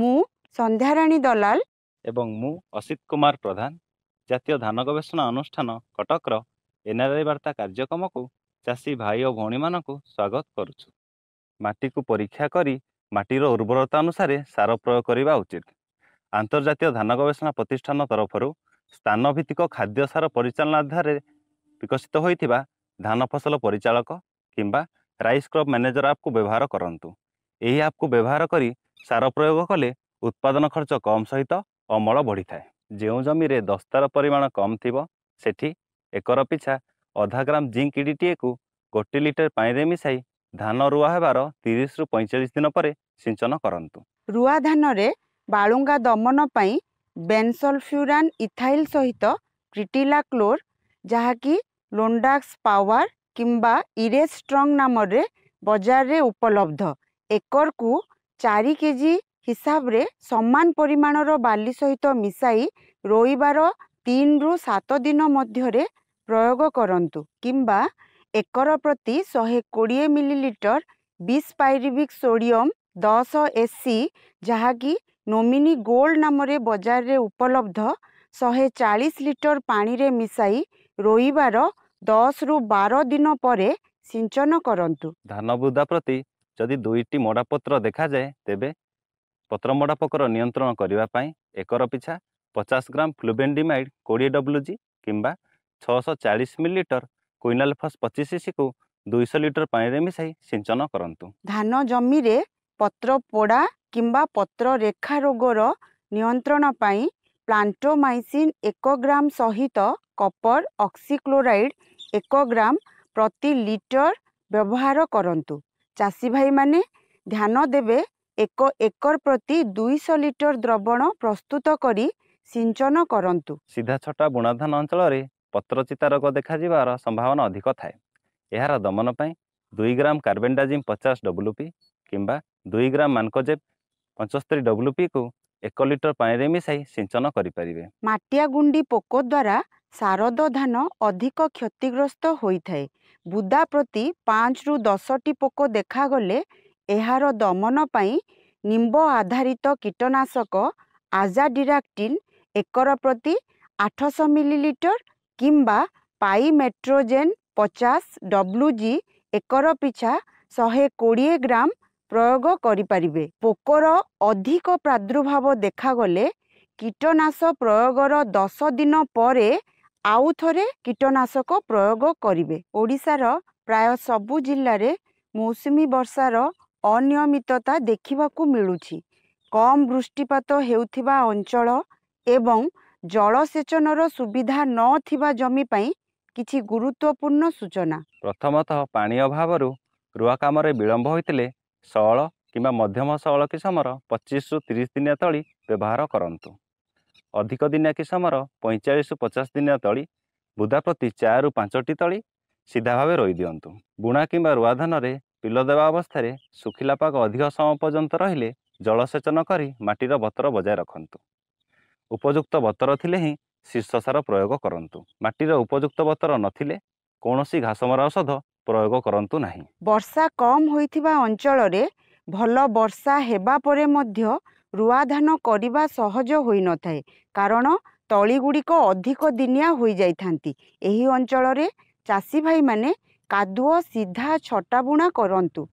ମୁଁ ସନ୍ଧ୍ୟାରାଣୀ ଦଲାଲ ଏବଂ ମୁଁ ଅସିତ କୁମାର ପ୍ରଧାନ ଜାତୀୟ ଧାନ ଗବେଷଣା ଅନୁଷ୍ଠାନ କଟକର ଏନ୍ଆର୍ଆଇ ବାର୍ତ୍ତା କାର୍ଯ୍ୟକ୍ରମକୁ ଚାଷୀ ଭାଇ ଓ ଭଉଣୀମାନଙ୍କୁ ସ୍ୱାଗତ କରୁଛୁ ମାଟିକୁ ପରୀକ୍ଷା କରି ମାଟିର ଉର୍ବରତା ଅନୁସାରେ ସାର ପ୍ରୟୋଗ କରିବା ଉଚିତ ଆନ୍ତର୍ଜାତୀୟ ଧାନ ଗବେଷଣା ପ୍ରତିଷ୍ଠାନ ତରଫରୁ ସ୍ଥାନ ଭିତ୍ତିକ ଖାଦ୍ୟ ସାର ପରିଚାଳନା ଆଧାରରେ ବିକଶିତ ହୋଇଥିବା ଧାନ ଫସଲ ପରିଚାଳକ କିମ୍ବା ରାଇସ୍ କ୍ରପ୍ ମ୍ୟାନେଜର ଆପ୍କୁ ବ୍ୟବହାର କରନ୍ତୁ ଏହି ଆପ୍କୁ ବ୍ୟବହାର କରି ସାର ପ୍ରୟୋଗ କଲେ ଉତ୍ପାଦନ ଖର୍ଚ୍ଚ କମ୍ ସହିତ ଅମଳ ବଢ଼ିଥାଏ ଯେଉଁ ଜମିରେ ଦସ୍ତାର ପରିମାଣ କମ୍ ଥିବ ସେଠି ଏକର ପିଛା ଅଧା ଗ୍ରାମ ଜିଙ୍କ୍ ଇଡ଼ିଟିଏକୁ ଗୋଟିଏ ଲିଟର ପାଣିରେ ମିଶାଇ ଧାନ ରୁଆ ହେବାର ତିରିଶରୁ ପଇଁଚାଳିଶ ଦିନ ପରେ ସିଞ୍ଚନ କରନ୍ତୁ ରୁଆ ଧାନରେ ବାଳୁଙ୍ଗା ଦମନ ପାଇଁ ବେନ୍ସଲଫ୍ୟୁରାନ୍ ଇଥାଇଲ୍ ସହିତ କ୍ରିଟିଲା କ୍ଲୋର୍ ଯାହାକି ଲୋଣ୍ଡାକ୍ସ ପାୱାର କିମ୍ବା ଇରେଜ୍ ଷ୍ଟ୍ରଙ୍ଗ ନାମରେ ବଜାରରେ ଉପଲବ୍ଧ ଏକରକୁ ଚାରି କେଜି ହିସାବରେ ସମାନ ପରିମାଣର ବାଲି ସହିତ ମିଶାଇ ରୋଇବାର ତିନିରୁ ସାତ ଦିନ ମଧ୍ୟରେ ପ୍ରୟୋଗ କରନ୍ତୁ କିମ୍ବା ଏକର ପ୍ରତି ଶହେ କୋଡ଼ିଏ ମିଲିଲିଟର ବିସ୍ପାଇରିବିକ୍ ସୋଡ଼ିୟମ୍ ଦଶ ଏସି ଯାହାକି ନୋମିନି ଗୋଲ୍ଡ ନାମରେ ବଜାରରେ ଉପଲବ୍ଧ ଶହେ ଚାଳିଶ ଲିଟର ପାଣିରେ ମିଶାଇ ରୋଇବାର ଦଶରୁ ବାର ଦିନ ପରେ ସିଞ୍ଚନ କରନ୍ତୁ ଧାନ ବୁଦା ପ୍ରତି ଯଦି ଦୁଇଟି ମଡ଼ାପତ୍ର ଦେଖାଯାଏ ତେବେ ପତ୍ର ମଡ଼ାପୋକର ନିୟନ୍ତ୍ରଣ କରିବା ପାଇଁ ଏକର ପିଛା ପଚାଶ ଗ୍ରାମ ଫ୍ଲୁବେଣ୍ଡିମାଇଡ଼୍ କୋଡ଼ିଏ ଡବ୍ଲୁ ଜି କିମ୍ବା ଛଅଶହ ଚାଳିଶ ମିଲିଲିଟର କୁଇନାଲଫସ୍ ପଚିଶ ଶିଶିକୁ ଦୁଇଶହ ଲିଟର ପାଣିରେ ମିଶାଇ ସିଞ୍ଚନ କରନ୍ତୁ ଧାନ ଜମିରେ ପତ୍ର ପୋଡ଼ା କିମ୍ବା ପତ୍ର ରେଖା ରୋଗର ନିୟନ୍ତ୍ରଣ ପାଇଁ ପ୍ଲାଣ୍ଟୋମାଇସିନ୍ ଏକ ଗ୍ରାମ ସହିତ କପର ଅକ୍ସିକ୍ଲୋରାଇଡ଼୍ ଏକ ଗ୍ରାମ ପ୍ରତି ଲିଟର ବ୍ୟବହାର କରନ୍ତୁ ଚାଷୀ ଭାଇମାନେ ଧ୍ୟାନ ଦେବେ ଏକ ଏକର ପ୍ରତି ଦୁଇଶହ ଲିଟର ଦ୍ରବଣ ପ୍ରସ୍ତୁତ କରି ସିଞ୍ଚନ କରନ୍ତୁ ସିଧାଛଟା ବୁଣାଧାନ ଅଞ୍ଚଳରେ ପତ୍ରଚିତା ରୋଗ ଦେଖାଯିବାର ସମ୍ଭାବନା ଅଧିକ ଥାଏ ଏହାର ଦମନ ପାଇଁ ଦୁଇ ଗ୍ରାମ କାର୍ବେଣ୍ଡାଜିମ୍ ପଚାଶ ଡବ୍ଲୁ ପି କିମ୍ବା ଦୁଇ ଗ୍ରାମ ମାନକୋଜେପ୍ ପଞ୍ଚସ୍ତରୀ ଡବ୍ଲୁ ପିକୁ ଏକ ଲିଟର ପାଣିରେ ମିଶାଇ ସିଞ୍ଚନ କରିପାରିବେ ମାଟିଆ ଗୁଣ୍ଡି ପୋକ ଦ୍ୱାରା ଶାରଦ ଧାନ ଅଧିକ କ୍ଷତିଗ୍ରସ୍ତ ହୋଇଥାଏ ବୁଦା ପ୍ରତି ପାଞ୍ଚରୁ ଦଶଟି ପୋକ ଦେଖାଗଲେ ଏହାର ଦମନ ପାଇଁ ନିମ୍ବ ଆଧାରିତ କୀଟନାଶକ ଆଜାଡିରାକ୍ଟିନ୍ ଏକର ପ୍ରତି ଆଠଶହ ମିଲିଲିଟର କିମ୍ବା ପାଇମେଟ୍ରୋଜେନ୍ ପଚାଶ ଡବ୍ଲୁ ଜି ଏକର ପିଛା ଶହେ କୋଡ଼ିଏ ଗ୍ରାମ ପ୍ରୟୋଗ କରିପାରିବେ ପୋକର ଅଧିକ ପ୍ରାଦୁର୍ଭାବ ଦେଖାଗଲେ କୀଟନାଶ ପ୍ରୟୋଗର ଦଶ ଦିନ ପରେ ଆଉ ଥରେ କୀଟନାଶକ ପ୍ରୟୋଗ କରିବେ ଓଡ଼ିଶାର ପ୍ରାୟ ସବୁ ଜିଲ୍ଲାରେ ମୌସୁମୀ ବର୍ଷାର ଅନିୟମିତତା ଦେଖିବାକୁ ମିଳୁଛି କମ୍ ବୃଷ୍ଟିପାତ ହେଉଥିବା ଅଞ୍ଚଳ ଏବଂ ଜଳସେଚନର ସୁବିଧା ନଥିବା ଜମି ପାଇଁ କିଛି ଗୁରୁତ୍ୱପୂର୍ଣ୍ଣ ସୂଚନା ପ୍ରଥମତଃ ପାଣି ଅଭାବରୁ ରୁଆ କାମରେ ବିଳମ୍ବ ହୋଇଥିଲେ ସଅଳ କିମ୍ବା ମଧ୍ୟମ ସଅଳ କିସମର ପଚିଶରୁ ତିରିଶ ଦିନିଆ ତଳି ବ୍ୟବହାର କରନ୍ତୁ ଅଧିକ ଦିନିଆ କିସମର ପଇଁଚାଳିଶ ପଚାଶ ଦିନିଆ ତଳି ବୁଦା ପ୍ରତି ଚାରିରୁ ପାଞ୍ଚଟି ତଳି ସିଧା ଭାବେ ରୋଇ ଦିଅନ୍ତୁ ବୁଣା କିମ୍ବା ରୁଆଧାନରେ ପିଲ ଦେବା ଅବସ୍ଥାରେ ଶୁଖିଲା ପାଗ ଅଧିକ ସମୟ ପର୍ଯ୍ୟନ୍ତ ରହିଲେ ଜଳସେଚନ କରି ମାଟିର ବତର ବଜାୟ ରଖନ୍ତୁ ଉପଯୁକ୍ତ ବତର ଥିଲେ ହିଁ ଶୀର୍ଷ ସାର ପ୍ରୟୋଗ କରନ୍ତୁ ମାଟିର ଉପଯୁକ୍ତ ବତର ନଥିଲେ କୌଣସି ଘାସମରା ଔଷଧ ପ୍ରୟୋଗ କରନ୍ତୁ ନାହିଁ ବର୍ଷା କମ୍ ହୋଇଥିବା ଅଞ୍ଚଳରେ ଭଲ ବର୍ଷା ହେବା ପରେ ମଧ୍ୟ ରୁଆଧାନ କରିବା ସହଜ ହୋଇନଥାଏ କାରଣ ତଳିଗୁଡ଼ିକ ଅଧିକ ଦିନିଆ ହୋଇଯାଇଥାନ୍ତି ଏହି ଅଞ୍ଚଳରେ ଚାଷୀ ଭାଇମାନେ କାଦୁଅ ସିଧା ଛଟା ବୁଣା କରନ୍ତୁ